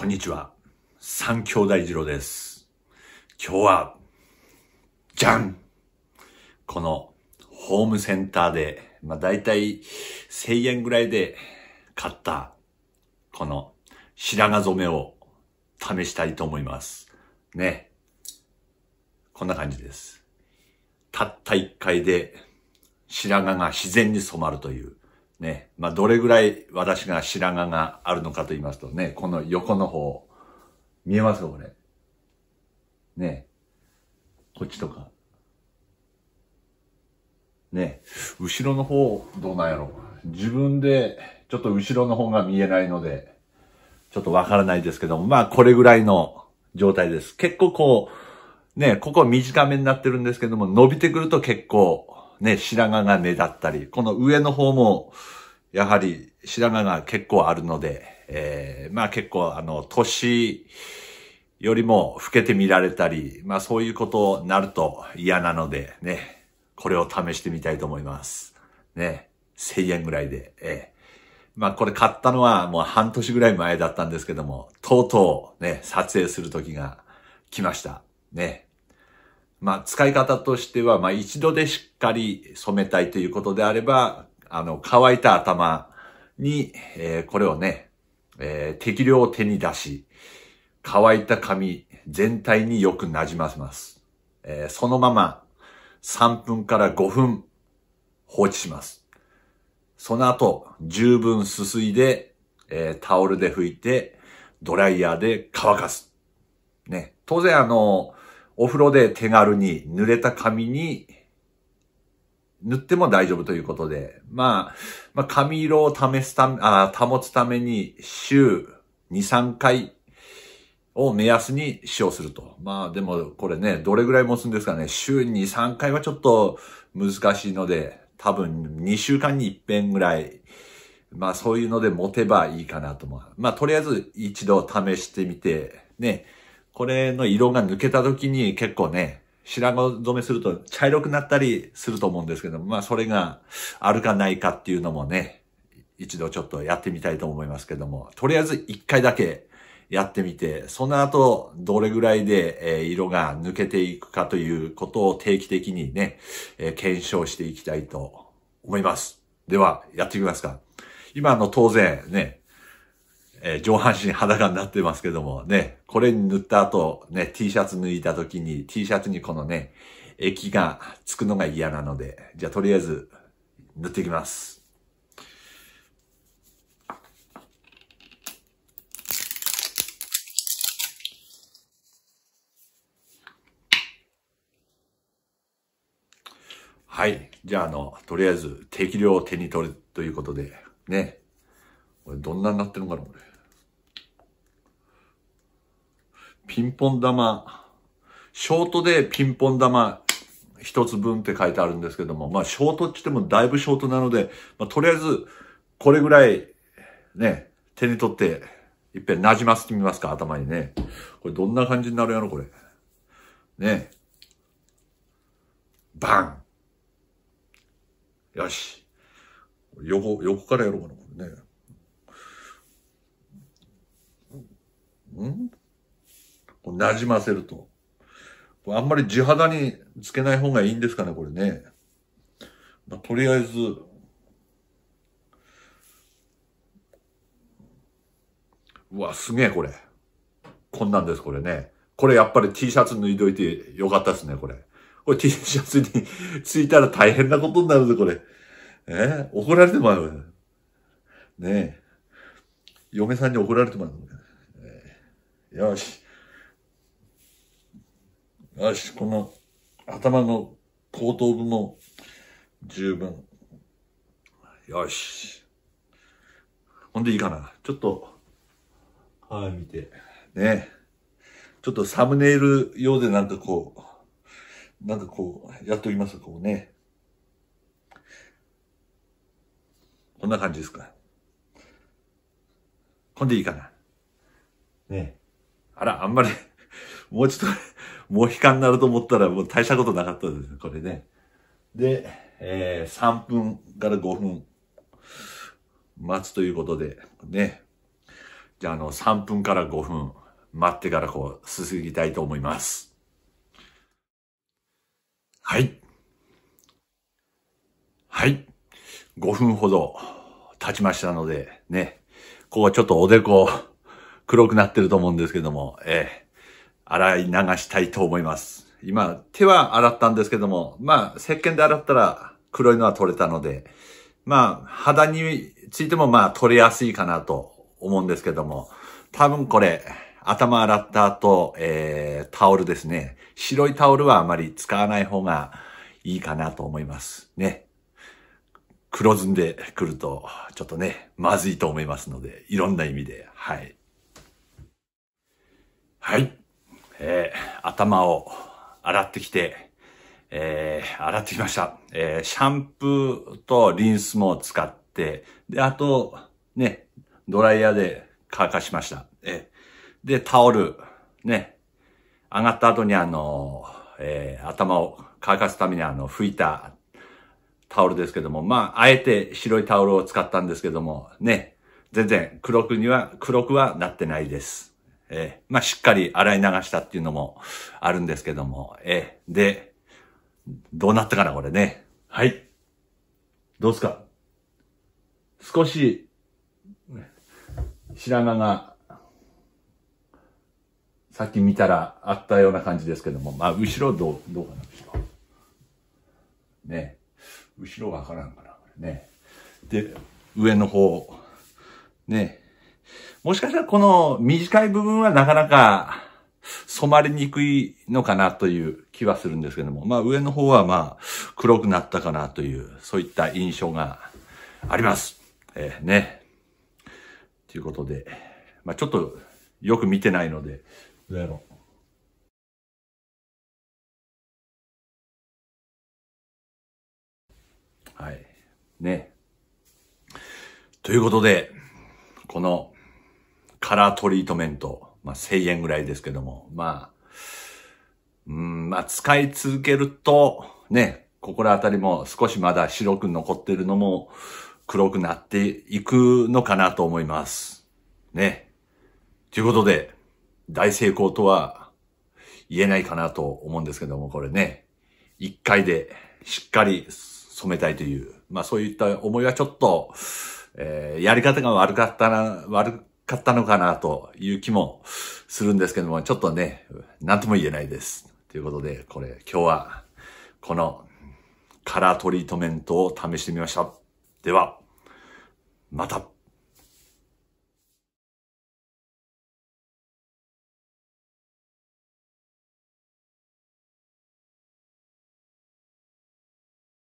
こんにちは。三兄弟次郎です。今日は、じゃんこのホームセンターで、まあ大体1000円ぐらいで買ったこの白髪染めを試したいと思います。ね。こんな感じです。たった1回で白髪が自然に染まるというね、まあ、どれぐらい私が白髪があるのかと言いますとね、この横の方、見えますかこれ。ね、こっちとか。ね、後ろの方、どうなんやろう。自分で、ちょっと後ろの方が見えないので、ちょっとわからないですけども、まあ、これぐらいの状態です。結構こう、ね、ここ短めになってるんですけども、伸びてくると結構、ね、白髪が目立ったり、この上の方も、やはり白髪が結構あるので、えー、まあ結構あの、年よりも老けて見られたり、まあそういうことになると嫌なので、ね、これを試してみたいと思います。ね、1000円ぐらいで、えーまあこれ買ったのはもう半年ぐらい前だったんですけども、とうとうね、撮影する時が来ました。ね。まあ、使い方としては、まあ、一度でしっかり染めたいということであれば、あの、乾いた頭に、えー、これをね、えー、適量を手に出し、乾いた髪全体によくなじませます。えー、そのまま3分から5分放置します。その後、十分すすいで、えタオルで拭いて、ドライヤーで乾かす。ね。当然あの、お風呂で手軽に濡れた髪に塗っても大丈夫ということで、まあ、まあ、髪色を試すため、あ保つために週2、3回を目安に使用すると。まあでもこれね、どれぐらい持つんですかね。週2、3回はちょっと難しいので、多分2週間に一遍ぐらい、まあそういうので持てばいいかなと思う。まあとりあえず一度試してみて、ね、これの色が抜けた時に結構ね、白髪染めすると茶色くなったりすると思うんですけど、まあそれがあるかないかっていうのもね、一度ちょっとやってみたいと思いますけども、とりあえず一回だけやってみて、その後どれぐらいで色が抜けていくかということを定期的にね、検証していきたいと思います。では、やっていきますか。今の当然ね、えー、上半身裸になってますけどもね、これに塗った後、ね、T シャツ脱いだ時に T シャツにこのね、液がつくのが嫌なので、じゃあとりあえず塗っていきます。はい。じゃあ、あの、とりあえず適量を手に取るということで、ね。これどんなになってるのかな、これ。ピンポン玉、ショートでピンポン玉一つ分って書いてあるんですけども、まあショートって言ってもだいぶショートなので、まあ、とりあえずこれぐらいね、手に取っていっぺん馴染ませてみますか、頭にね。これどんな感じになるやろ、これ。ね。バンよし。横、横からやろうかな、これね。んなじませると。あんまり地肌につけない方がいいんですかね、これね。まあ、とりあえず、うわ、すげえ、これ。こんなんです、これね。これやっぱり T シャツ脱いどいてよかったですね、これ。これ T シャツについたら大変なことになるぜ、これ。え怒られてまうねえ。嫁さんに怒られてまう、えー、よし。よし、この頭の後頭部も十分。よし。ほんでいいかな。ちょっと、はい、見て。ね。ちょっとサムネイル用でなんかこう、なんかこう、やっときます、こうね。こんな感じですか。ほんでいいかな。ね。あら、あんまり、もうちょっともうカになると思ったらもう大したことなかったです、これね。で、えー、3分から5分待つということで、ね。じゃあ、あの、3分から5分待ってからこう、すすぎたいと思います。はい。はい。5分ほど経ちましたので、ね。ここはちょっとおでこ黒くなってると思うんですけども、ええ洗い流したいと思います。今、手は洗ったんですけども、まあ、石鹸で洗ったら黒いのは取れたので、まあ、肌についてもまあ、取れやすいかなと思うんですけども、多分これ、頭洗った後、えー、タオルですね。白いタオルはあまり使わない方がいいかなと思います。ね。黒ずんでくると、ちょっとね、まずいと思いますので、いろんな意味で、はい。はい。えー、頭を洗ってきて、えー、洗ってきました。えー、シャンプーとリンスも使って、で、あと、ね、ドライヤーで乾かしました。えー、で、タオル、ね、上がった後にあの、えー、頭を乾かすためにあの、拭いたタオルですけども、まあ、あえて白いタオルを使ったんですけども、ね、全然黒くには、黒くはなってないです。えー、まあ、しっかり洗い流したっていうのもあるんですけども、えー、で、どうなったかな、これね。はい。どうすか少し、白髪が、さっき見たらあったような感じですけども、まあ、後ろどう、どうかな、後ろ。ね。後ろわからんかな、これね。で、上の方、ね。もしかしたらこの短い部分はなかなか染まりにくいのかなという気はするんですけども、まあ上の方はまあ黒くなったかなという、そういった印象があります。えー、ね。ということで、まあちょっとよく見てないので、どうやろう。はい。ね。ということで、このカラートリートメント。まあ、1000円ぐらいですけども。まあ、うん、まあ、使い続けると、ね、心当たりも少しまだ白く残ってるのも黒くなっていくのかなと思います。ね。ということで、大成功とは言えないかなと思うんですけども、これね。一回でしっかり染めたいという、まあそういった思いはちょっと、えー、やり方が悪かったな、悪かったのかなという気もするんですけども、ちょっとね、なんとも言えないです。ということで、これ、今日は、このカラートリートメントを試してみました。では、また。